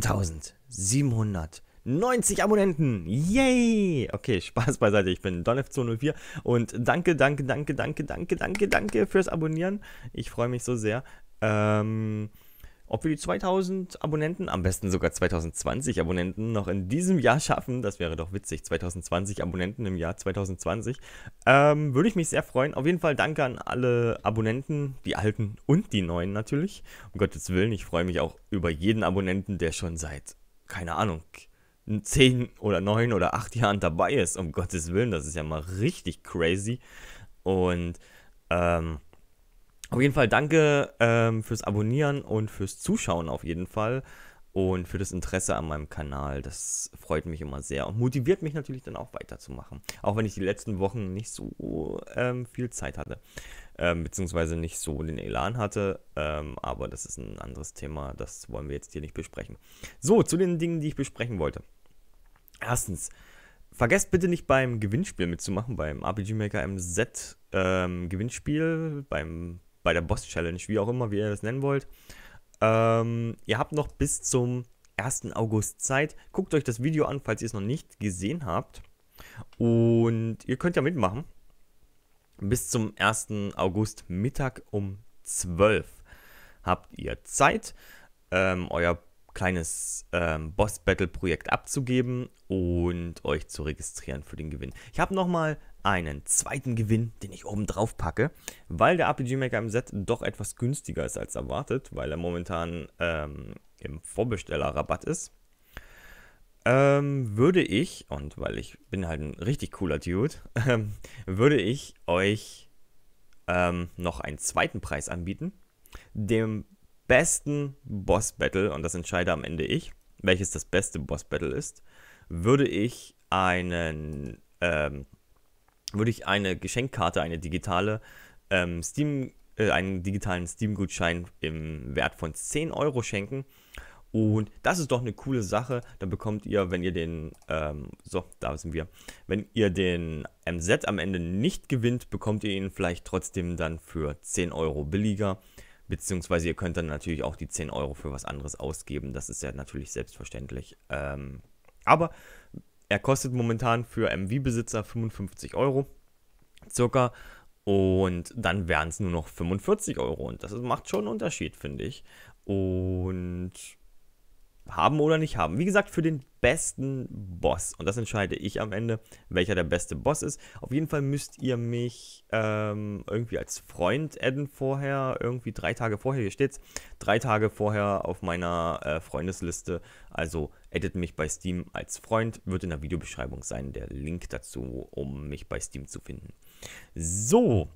1790 Abonnenten. Yay! Okay, Spaß beiseite. Ich bin DonF204 und danke, danke, danke, danke, danke, danke, danke fürs Abonnieren. Ich freue mich so sehr. Ähm, ob wir die 2000 Abonnenten, am besten sogar 2020 Abonnenten, noch in diesem Jahr schaffen. Das wäre doch witzig, 2020 Abonnenten im Jahr 2020. Ähm, würde ich mich sehr freuen. Auf jeden Fall danke an alle Abonnenten, die alten und die neuen natürlich. Um Gottes Willen, ich freue mich auch über jeden Abonnenten, der schon seit, keine Ahnung, 10 oder 9 oder 8 Jahren dabei ist. Um Gottes Willen, das ist ja mal richtig crazy. Und ähm, auf jeden Fall danke ähm, fürs Abonnieren und fürs Zuschauen auf jeden Fall und für das Interesse an meinem Kanal. Das freut mich immer sehr und motiviert mich natürlich dann auch weiterzumachen. Auch wenn ich die letzten Wochen nicht so ähm, viel Zeit hatte, ähm, beziehungsweise nicht so den Elan hatte. Ähm, aber das ist ein anderes Thema, das wollen wir jetzt hier nicht besprechen. So, zu den Dingen, die ich besprechen wollte. Erstens, vergesst bitte nicht beim Gewinnspiel mitzumachen, beim RPG Maker MZ ähm, Gewinnspiel, beim bei der Boss-Challenge, wie auch immer, wie ihr das nennen wollt. Ähm, ihr habt noch bis zum 1. August Zeit. Guckt euch das Video an, falls ihr es noch nicht gesehen habt. Und ihr könnt ja mitmachen. Bis zum 1. August Mittag um 12 habt ihr Zeit. Ähm, euer kleines ähm, Boss-Battle-Projekt abzugeben und euch zu registrieren für den Gewinn. Ich habe nochmal einen zweiten Gewinn, den ich oben drauf packe, weil der RPG Maker im Set doch etwas günstiger ist als erwartet, weil er momentan ähm, im Vorbestellerrabatt ist. Ähm, würde ich, und weil ich bin halt ein richtig cooler Dude, ähm, würde ich euch ähm, noch einen zweiten Preis anbieten. Dem besten Boss-Battle, und das entscheide am Ende ich, welches das beste Boss-Battle ist, würde ich einen, ähm, würde ich eine Geschenkkarte, eine digitale ähm, Steam, äh, einen digitalen Steam-Gutschein im Wert von 10 Euro schenken. Und das ist doch eine coole Sache. Da bekommt ihr, wenn ihr den, ähm, so, da sind wir, wenn ihr den MZ am Ende nicht gewinnt, bekommt ihr ihn vielleicht trotzdem dann für 10 Euro billiger. Beziehungsweise ihr könnt dann natürlich auch die 10 Euro für was anderes ausgeben. Das ist ja natürlich selbstverständlich. Ähm, aber er kostet momentan für MV-Besitzer 55 Euro circa. Und dann wären es nur noch 45 Euro. Und das macht schon einen Unterschied, finde ich. Und haben oder nicht haben. Wie gesagt, für den besten Boss. Und das entscheide ich am Ende, welcher der beste Boss ist. Auf jeden Fall müsst ihr mich ähm, irgendwie als Freund adden vorher, irgendwie drei Tage vorher, hier steht's, drei Tage vorher auf meiner äh, Freundesliste. Also addet mich bei Steam als Freund, wird in der Videobeschreibung sein, der Link dazu, um mich bei Steam zu finden. So,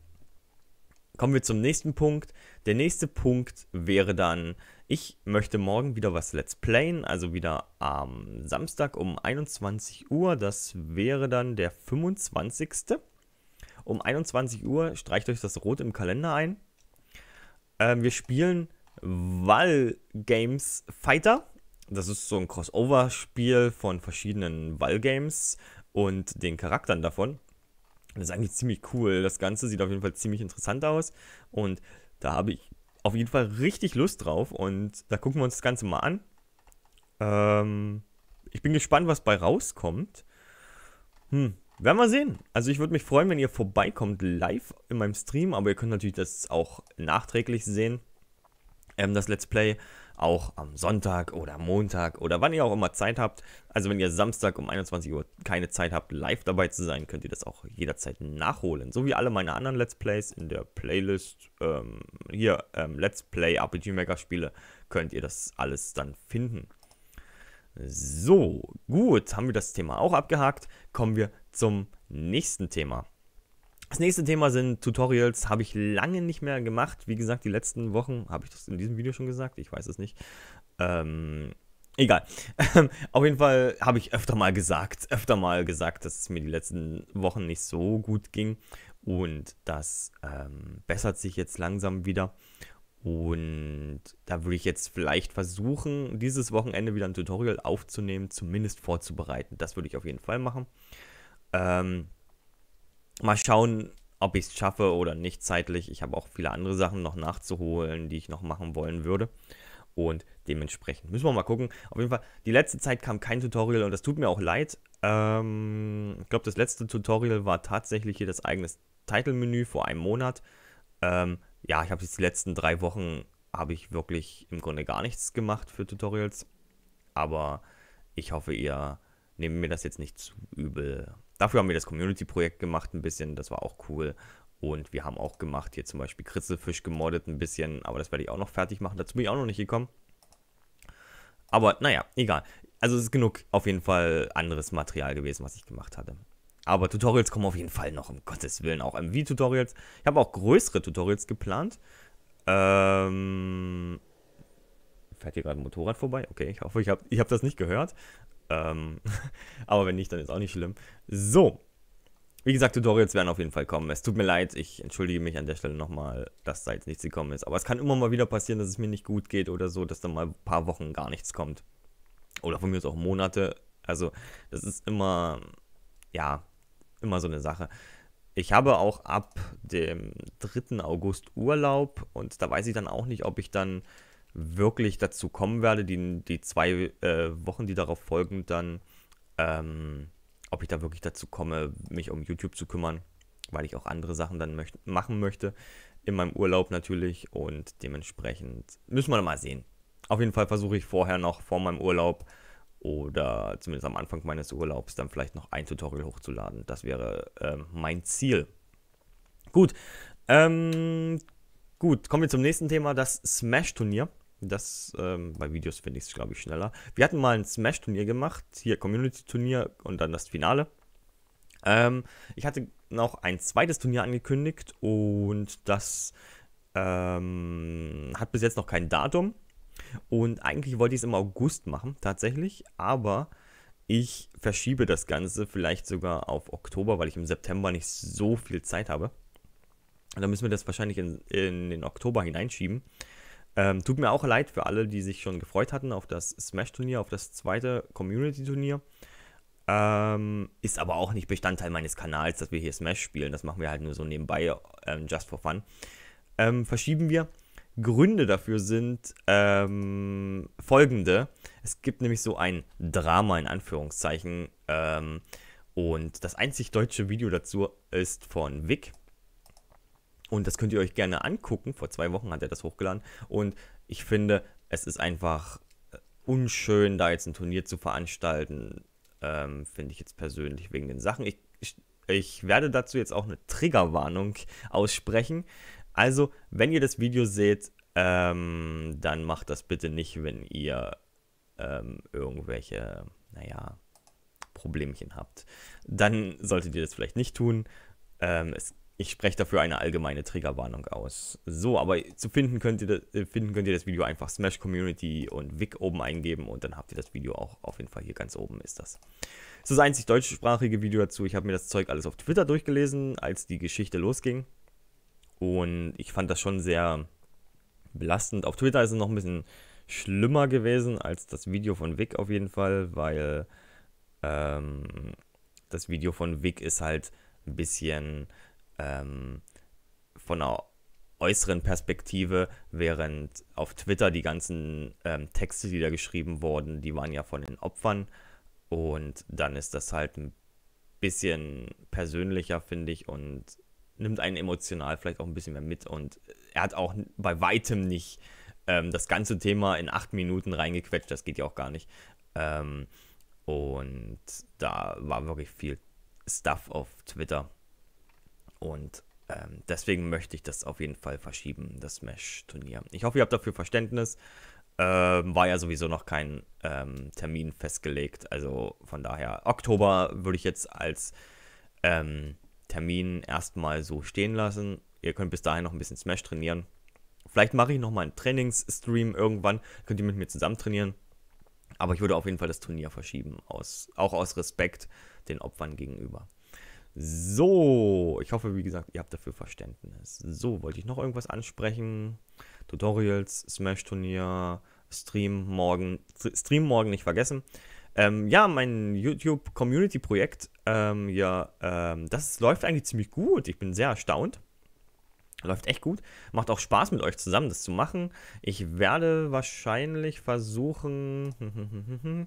kommen wir zum nächsten Punkt. Der nächste Punkt wäre dann, ich möchte morgen wieder was Let's Playen, also wieder am Samstag um 21 Uhr. Das wäre dann der 25. Um 21 Uhr streicht euch das Rot im Kalender ein. Ähm, wir spielen Wall Games Fighter. Das ist so ein Crossover-Spiel von verschiedenen Wall Games und den Charakteren davon. Das ist eigentlich ziemlich cool. Das Ganze sieht auf jeden Fall ziemlich interessant aus. Und da habe ich auf jeden Fall richtig Lust drauf und da gucken wir uns das Ganze mal an. Ähm, ich bin gespannt, was bei rauskommt. Hm, werden wir sehen. Also ich würde mich freuen, wenn ihr vorbeikommt live in meinem Stream, aber ihr könnt natürlich das auch nachträglich sehen, ähm, das Let's Play auch am Sonntag oder Montag oder wann ihr auch immer Zeit habt. Also wenn ihr Samstag um 21 Uhr keine Zeit habt, live dabei zu sein, könnt ihr das auch jederzeit nachholen. So wie alle meine anderen Let's Plays in der Playlist ähm, hier, ähm, Let's Play RPG Maker Spiele, könnt ihr das alles dann finden. So, gut, haben wir das Thema auch abgehakt. Kommen wir zum nächsten Thema. Das nächste Thema sind Tutorials. Habe ich lange nicht mehr gemacht. Wie gesagt, die letzten Wochen, habe ich das in diesem Video schon gesagt? Ich weiß es nicht. Ähm, egal. Auf jeden Fall habe ich öfter mal gesagt, öfter mal gesagt, dass es mir die letzten Wochen nicht so gut ging. Und das ähm, bessert sich jetzt langsam wieder. Und da würde ich jetzt vielleicht versuchen, dieses Wochenende wieder ein Tutorial aufzunehmen, zumindest vorzubereiten. Das würde ich auf jeden Fall machen. Ähm, mal schauen, ob ich es schaffe oder nicht zeitlich. Ich habe auch viele andere Sachen noch nachzuholen, die ich noch machen wollen würde. Und dementsprechend müssen wir mal gucken. Auf jeden Fall, die letzte Zeit kam kein Tutorial und das tut mir auch leid. Ähm, ich glaube, das letzte Tutorial war tatsächlich hier das eigene Title-Menü vor einem Monat. Ähm, ja, ich habe jetzt die letzten drei Wochen, habe ich wirklich im Grunde gar nichts gemacht für Tutorials. Aber ich hoffe, ihr nehmen wir das jetzt nicht zu übel. Dafür haben wir das Community-Projekt gemacht ein bisschen, das war auch cool. Und wir haben auch gemacht hier zum Beispiel Kritzelfisch gemoddet ein bisschen, aber das werde ich auch noch fertig machen. Dazu bin ich auch noch nicht gekommen. Aber naja, egal. Also es ist genug auf jeden Fall anderes Material gewesen, was ich gemacht hatte. Aber Tutorials kommen auf jeden Fall noch, um Gottes Willen, auch MV-Tutorials. Ich habe auch größere Tutorials geplant. Ähm, fährt hier gerade ein Motorrad vorbei? Okay, ich hoffe, ich habe ich hab das nicht gehört. Ähm, aber wenn nicht, dann ist auch nicht schlimm. So. Wie gesagt, Tutorials werden auf jeden Fall kommen. Es tut mir leid, ich entschuldige mich an der Stelle nochmal, dass da jetzt nichts gekommen ist. Aber es kann immer mal wieder passieren, dass es mir nicht gut geht oder so, dass dann mal ein paar Wochen gar nichts kommt. Oder von mir aus auch Monate. Also, das ist immer, ja, immer so eine Sache. Ich habe auch ab dem 3. August Urlaub und da weiß ich dann auch nicht, ob ich dann wirklich dazu kommen werde, die, die zwei äh, Wochen, die darauf folgen, dann, ähm, ob ich da wirklich dazu komme, mich um YouTube zu kümmern, weil ich auch andere Sachen dann möcht machen möchte, in meinem Urlaub natürlich und dementsprechend müssen wir mal sehen. Auf jeden Fall versuche ich vorher noch vor meinem Urlaub oder zumindest am Anfang meines Urlaubs dann vielleicht noch ein Tutorial hochzuladen. Das wäre äh, mein Ziel. Gut, ähm, gut, kommen wir zum nächsten Thema, das Smash-Turnier. Das ähm, bei Videos finde ich es, glaube ich, schneller. Wir hatten mal ein Smash-Turnier gemacht, hier Community-Turnier und dann das Finale. Ähm, ich hatte noch ein zweites Turnier angekündigt und das ähm, hat bis jetzt noch kein Datum. Und eigentlich wollte ich es im August machen, tatsächlich, aber ich verschiebe das Ganze vielleicht sogar auf Oktober, weil ich im September nicht so viel Zeit habe. Und dann müssen wir das wahrscheinlich in, in den Oktober hineinschieben. Ähm, tut mir auch leid für alle, die sich schon gefreut hatten auf das Smash-Turnier, auf das zweite Community-Turnier. Ähm, ist aber auch nicht Bestandteil meines Kanals, dass wir hier Smash spielen. Das machen wir halt nur so nebenbei, ähm, just for fun. Ähm, verschieben wir. Gründe dafür sind ähm, folgende. Es gibt nämlich so ein Drama in Anführungszeichen. Ähm, und das einzig deutsche Video dazu ist von Vic. Und das könnt ihr euch gerne angucken. Vor zwei Wochen hat er das hochgeladen. Und ich finde, es ist einfach äh, unschön, da jetzt ein Turnier zu veranstalten. Ähm, finde ich jetzt persönlich wegen den Sachen. Ich, ich, ich werde dazu jetzt auch eine Triggerwarnung aussprechen. Also, wenn ihr das Video seht, ähm, dann macht das bitte nicht, wenn ihr ähm, irgendwelche, naja, Problemchen habt. Dann solltet ihr das vielleicht nicht tun. Ähm, es ich spreche dafür eine allgemeine Triggerwarnung aus. So, aber zu finden könnt ihr, das, äh, finden könnt ihr das Video einfach Smash Community und Wick oben eingeben und dann habt ihr das Video auch auf jeden Fall hier ganz oben ist das. Das ist das einzig deutschsprachige Video dazu. Ich habe mir das Zeug alles auf Twitter durchgelesen, als die Geschichte losging. Und ich fand das schon sehr belastend. Auf Twitter ist es noch ein bisschen schlimmer gewesen als das Video von Vic auf jeden Fall, weil ähm, das Video von Vic ist halt ein bisschen ähm, von einer äußeren Perspektive, während auf Twitter die ganzen ähm, Texte, die da geschrieben wurden, die waren ja von den Opfern. Und dann ist das halt ein bisschen persönlicher, finde ich, und nimmt einen emotional vielleicht auch ein bisschen mehr mit. Und er hat auch bei weitem nicht ähm, das ganze Thema in acht Minuten reingequetscht, das geht ja auch gar nicht. Ähm, und da war wirklich viel Stuff auf Twitter. Und ähm, deswegen möchte ich das auf jeden Fall verschieben, das Smash-Turnier. Ich hoffe, ihr habt dafür Verständnis. Ähm, war ja sowieso noch kein ähm, Termin festgelegt. Also von daher, Oktober würde ich jetzt als ähm, Termin erstmal so stehen lassen. Ihr könnt bis dahin noch ein bisschen Smash trainieren. Vielleicht mache ich nochmal einen Trainingsstream irgendwann. Könnt ihr mit mir zusammen trainieren. Aber ich würde auf jeden Fall das Turnier verschieben, aus, auch aus Respekt den Opfern gegenüber. So, ich hoffe, wie gesagt, ihr habt dafür Verständnis. So, wollte ich noch irgendwas ansprechen? Tutorials, Smash-Turnier, Stream morgen. Stream morgen nicht vergessen. Ähm, ja, mein YouTube-Community-Projekt, ähm, ja, ähm, das läuft eigentlich ziemlich gut. Ich bin sehr erstaunt. Läuft echt gut. Macht auch Spaß mit euch zusammen, das zu machen. Ich werde wahrscheinlich versuchen.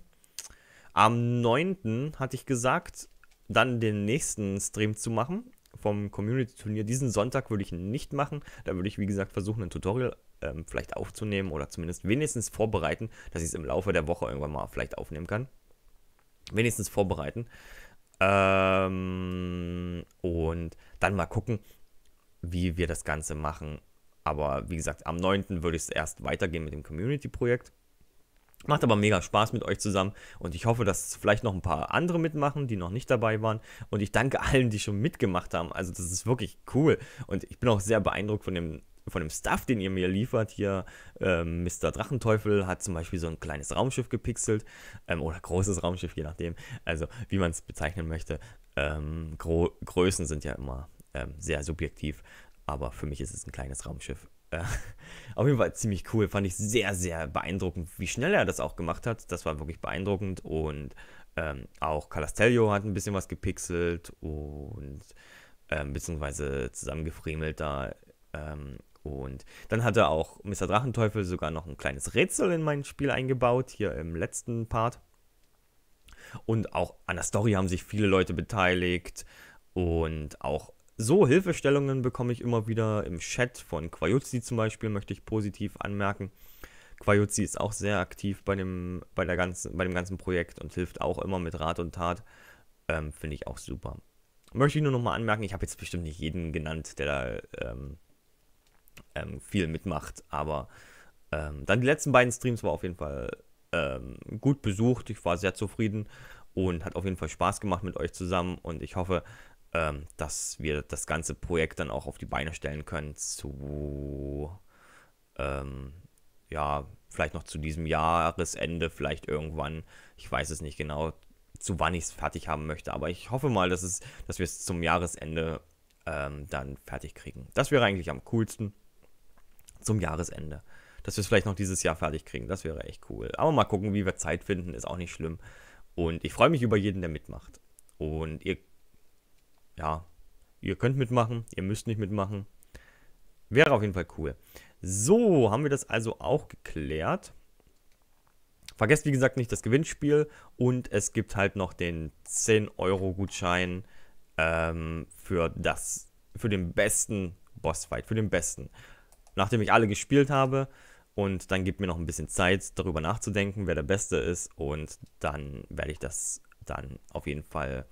Am 9. hatte ich gesagt, dann den nächsten Stream zu machen vom Community-Turnier. Diesen Sonntag würde ich nicht machen. Da würde ich, wie gesagt, versuchen, ein Tutorial ähm, vielleicht aufzunehmen oder zumindest wenigstens vorbereiten, dass ich es im Laufe der Woche irgendwann mal vielleicht aufnehmen kann. Wenigstens vorbereiten. Ähm, und dann mal gucken, wie wir das Ganze machen. Aber wie gesagt, am 9. würde ich es erst weitergehen mit dem Community-Projekt. Macht aber mega Spaß mit euch zusammen und ich hoffe, dass vielleicht noch ein paar andere mitmachen, die noch nicht dabei waren. Und ich danke allen, die schon mitgemacht haben. Also das ist wirklich cool und ich bin auch sehr beeindruckt von dem von dem Stuff, den ihr mir liefert hier. Ähm, Mr. Drachenteufel hat zum Beispiel so ein kleines Raumschiff gepixelt ähm, oder großes Raumschiff, je nachdem. Also wie man es bezeichnen möchte. Ähm, Größen sind ja immer ähm, sehr subjektiv, aber für mich ist es ein kleines Raumschiff äh, auf jeden Fall ziemlich cool. Fand ich sehr, sehr beeindruckend, wie schnell er das auch gemacht hat. Das war wirklich beeindruckend. Und ähm, auch Calastello hat ein bisschen was gepixelt und ähm, beziehungsweise zusammengefriemelt da. Ähm, und dann hatte auch Mr. Drachenteufel sogar noch ein kleines Rätsel in mein Spiel eingebaut, hier im letzten Part. Und auch an der Story haben sich viele Leute beteiligt und auch so Hilfestellungen bekomme ich immer wieder im Chat von Quayuzzi zum Beispiel, möchte ich positiv anmerken. Quayuzzi ist auch sehr aktiv bei dem, bei, der ganzen, bei dem ganzen Projekt und hilft auch immer mit Rat und Tat. Ähm, Finde ich auch super. Möchte ich nur nochmal anmerken, ich habe jetzt bestimmt nicht jeden genannt, der da ähm, ähm, viel mitmacht, aber ähm, dann die letzten beiden Streams war auf jeden Fall ähm, gut besucht. Ich war sehr zufrieden und hat auf jeden Fall Spaß gemacht mit euch zusammen und ich hoffe, ähm, dass wir das ganze Projekt dann auch auf die Beine stellen können zu, ähm, ja, vielleicht noch zu diesem Jahresende, vielleicht irgendwann, ich weiß es nicht genau, zu wann ich es fertig haben möchte, aber ich hoffe mal, dass, es, dass wir es zum Jahresende ähm, dann fertig kriegen. Das wäre eigentlich am coolsten zum Jahresende. Dass wir es vielleicht noch dieses Jahr fertig kriegen, das wäre echt cool. Aber mal gucken, wie wir Zeit finden, ist auch nicht schlimm. Und ich freue mich über jeden, der mitmacht. Und ihr ja, ihr könnt mitmachen, ihr müsst nicht mitmachen. Wäre auf jeden Fall cool. So, haben wir das also auch geklärt. Vergesst, wie gesagt, nicht das Gewinnspiel und es gibt halt noch den 10-Euro-Gutschein ähm, für das, für den besten Bossfight, für den besten. Nachdem ich alle gespielt habe und dann gibt mir noch ein bisschen Zeit, darüber nachzudenken, wer der Beste ist und dann werde ich das dann auf jeden Fall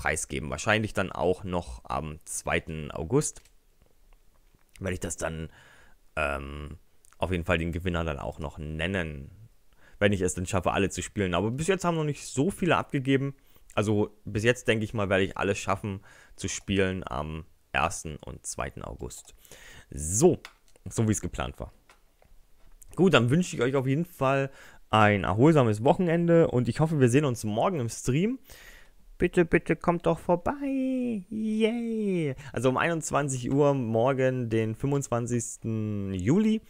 preisgeben. Wahrscheinlich dann auch noch am 2. August werde ich das dann ähm, auf jeden Fall den Gewinner dann auch noch nennen. Wenn ich es dann schaffe, alle zu spielen. Aber bis jetzt haben noch nicht so viele abgegeben. Also bis jetzt denke ich mal, werde ich alles schaffen zu spielen am 1. und 2. August. So, so wie es geplant war. Gut, dann wünsche ich euch auf jeden Fall ein erholsames Wochenende und ich hoffe, wir sehen uns morgen im Stream bitte, bitte kommt doch vorbei. Yay! Also um 21 Uhr morgen, den 25. Juli,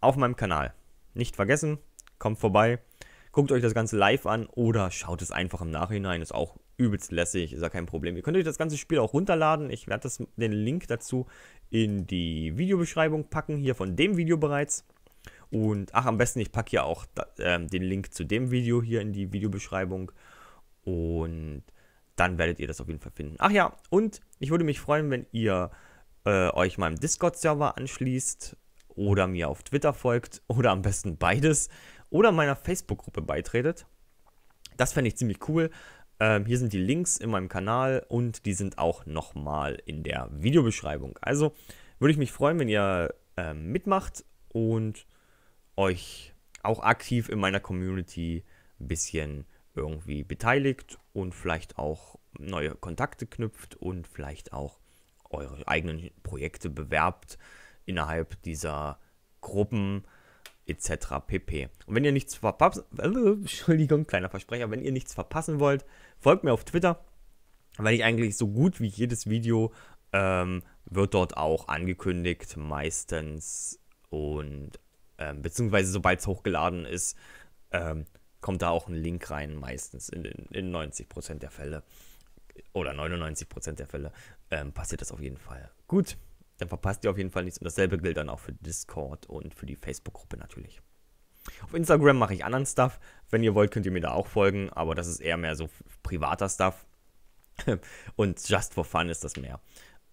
auf meinem Kanal. Nicht vergessen, kommt vorbei, guckt euch das Ganze live an oder schaut es einfach im Nachhinein, ist auch übelst lässig, ist ja kein Problem. Ihr könnt euch das ganze Spiel auch runterladen. Ich werde den Link dazu in die Videobeschreibung packen, hier von dem Video bereits. Und ach, am besten, ich packe hier auch äh, den Link zu dem Video hier in die Videobeschreibung. Und dann werdet ihr das auf jeden Fall finden. Ach ja, und ich würde mich freuen, wenn ihr äh, euch meinem Discord-Server anschließt oder mir auf Twitter folgt oder am besten beides oder meiner Facebook-Gruppe beitretet. Das fände ich ziemlich cool. Ähm, hier sind die Links in meinem Kanal und die sind auch nochmal in der Videobeschreibung. Also würde ich mich freuen, wenn ihr äh, mitmacht und euch auch aktiv in meiner Community ein bisschen irgendwie beteiligt und vielleicht auch neue Kontakte knüpft und vielleicht auch eure eigenen Projekte bewerbt innerhalb dieser Gruppen etc. pp. Und wenn ihr nichts verpassen, Entschuldigung, kleiner Versprecher, wenn ihr nichts verpassen wollt, folgt mir auf Twitter, weil ich eigentlich so gut wie jedes Video ähm, wird dort auch angekündigt, meistens und ähm, beziehungsweise sobald es hochgeladen ist, ähm, kommt da auch ein Link rein, meistens in, in 90% der Fälle oder 99% der Fälle ähm, passiert das auf jeden Fall. Gut, dann verpasst ihr auf jeden Fall nichts. Und dasselbe gilt dann auch für Discord und für die Facebook-Gruppe natürlich. Auf Instagram mache ich anderen Stuff. Wenn ihr wollt, könnt ihr mir da auch folgen, aber das ist eher mehr so privater Stuff. und just for fun ist das mehr.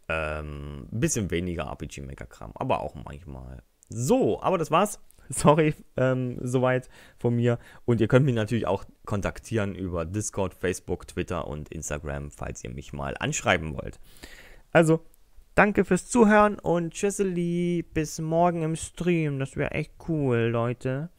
Ähm, bisschen weniger RPG-Maker-Kram, aber auch manchmal. So, aber das war's. Sorry, ähm, soweit von mir. Und ihr könnt mich natürlich auch kontaktieren über Discord, Facebook, Twitter und Instagram, falls ihr mich mal anschreiben wollt. Also, danke fürs Zuhören und tschüsseli, bis morgen im Stream. Das wäre echt cool, Leute.